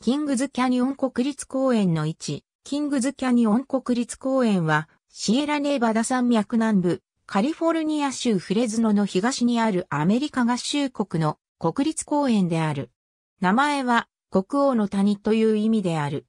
キングズキャニオン国立公園の位置、キングズキャニオン国立公園は、シエラネーバダ山脈南部、カリフォルニア州フレズノの東にあるアメリカ合衆国の国立公園である。名前は国王の谷という意味である。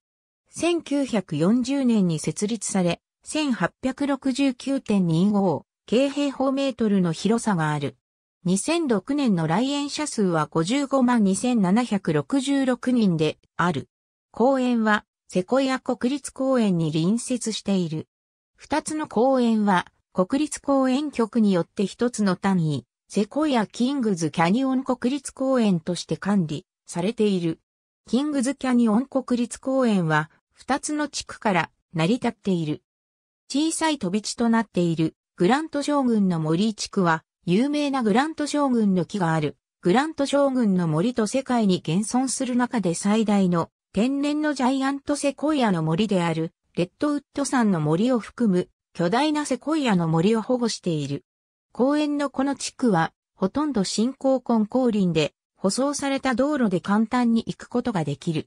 1940年に設立され、1869.25平方メートルの広さがある。2006年の来園者数は55万2766人である。公園はセコイア国立公園に隣接している。二つの公園は国立公園局によって一つの単位、セコイアキングズキャニオン国立公園として管理されている。キングズキャニオン国立公園は二つの地区から成り立っている。小さい飛び地となっているグラント将軍の森地区は有名なグラント将軍の木がある、グラント将軍の森と世界に現存する中で最大の天然のジャイアントセコイアの森である、レッドウッド山の森を含む巨大なセコイアの森を保護している。公園のこの地区は、ほとんど新興根降林で、舗装された道路で簡単に行くことができる。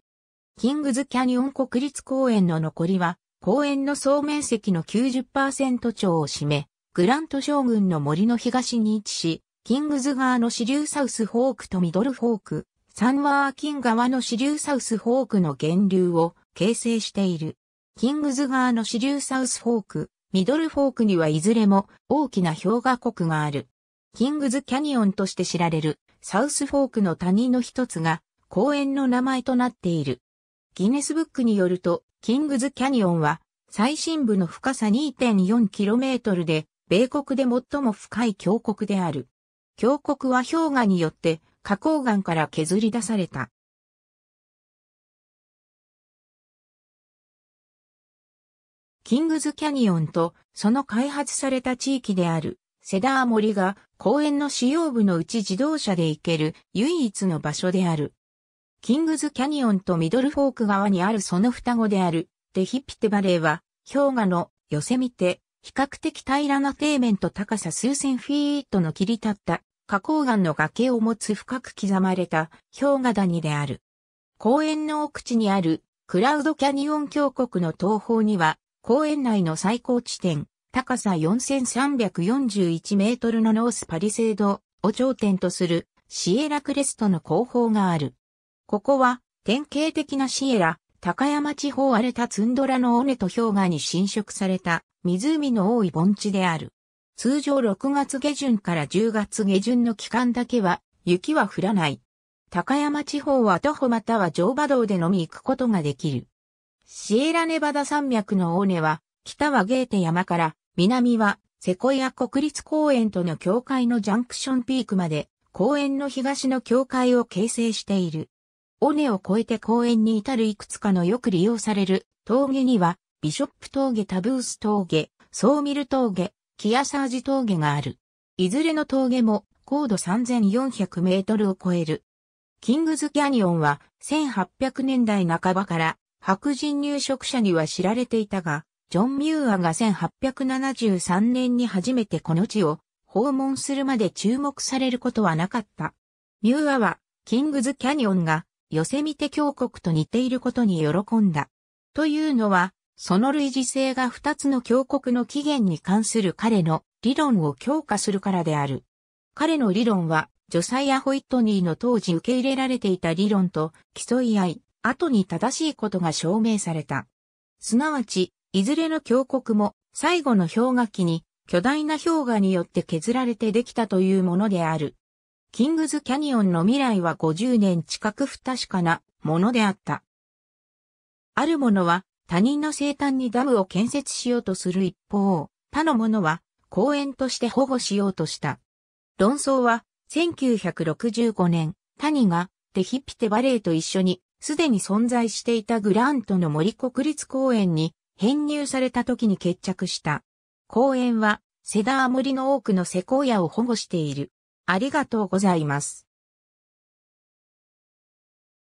キングズキャニオン国立公園の残りは、公園の総面積の90%超を占め、グラント将軍の森の東に位置し、キングズ川の支流サウスフォークとミドルフォーク、サンワーキン川の支流サウスフォークの源流を形成している。キングズ川の支流サウスフォーク、ミドルフォークにはいずれも大きな氷河国がある。キングズキャニオンとして知られるサウスフォークの谷の一つが公園の名前となっている。ギネスブックによると、キングズキャニオンは最深部の深さ 2.4km で米国で最も深い峡谷である。峡谷は氷河によって花崗岩から削り出された。キングズキャニオンとその開発された地域であるセダー森が公園の使用部のうち自動車で行ける唯一の場所である。キングズキャニオンとミドルフォーク側にあるその双子であるデヒピテバレーは氷河のヨセミテ比較的平らな底面と高さ数千フィートの切り立った花崗岩の崖を持つ深く刻まれた氷河谷である。公園の奥地にあるクラウドキャニオン峡谷の東方には公園内の最高地点高さ4341メートルのノースパリセードを頂点とするシエラクレストの後方がある。ここは典型的なシエラ高山地方荒れたツンドラの尾根と氷河に侵食された湖の多い盆地である。通常6月下旬から10月下旬の期間だけは雪は降らない。高山地方は徒歩または乗馬道でのみ行くことができる。シエラネバダ山脈の尾根は、北はゲーテ山から、南はセコイア国立公園との境界のジャンクションピークまで、公園の東の境界を形成している。尾根を越えて公園に至るいくつかのよく利用される峠には、ビショップ峠、タブース峠、ソーミル峠、キアサージ峠がある。いずれの峠も高度3400メートルを超える。キングズキャニオンは1800年代半ばから白人入植者には知られていたが、ジョン・ミューアが1873年に初めてこの地を訪問するまで注目されることはなかった。ミューアはキングズキャニオンがヨセミテ峡谷と似ていることに喜んだ。というのは、その類似性が二つの峡谷の起源に関する彼の理論を強化するからである。彼の理論は、ジョサイア・ホイットニーの当時受け入れられていた理論と競い合い、後に正しいことが証明された。すなわち、いずれの峡谷も最後の氷河期に巨大な氷河によって削られてできたというものである。キングズキャニオンの未来は50年近く不確かなものであった。ある者は他人の生誕にダムを建設しようとする一方、他の者は公園として保護しようとした。論争は1965年、谷がテヒピテバレーと一緒にすでに存在していたグラントの森国立公園に編入された時に決着した。公園はセダー森の多くのセコーヤを保護している。ありがとうございます。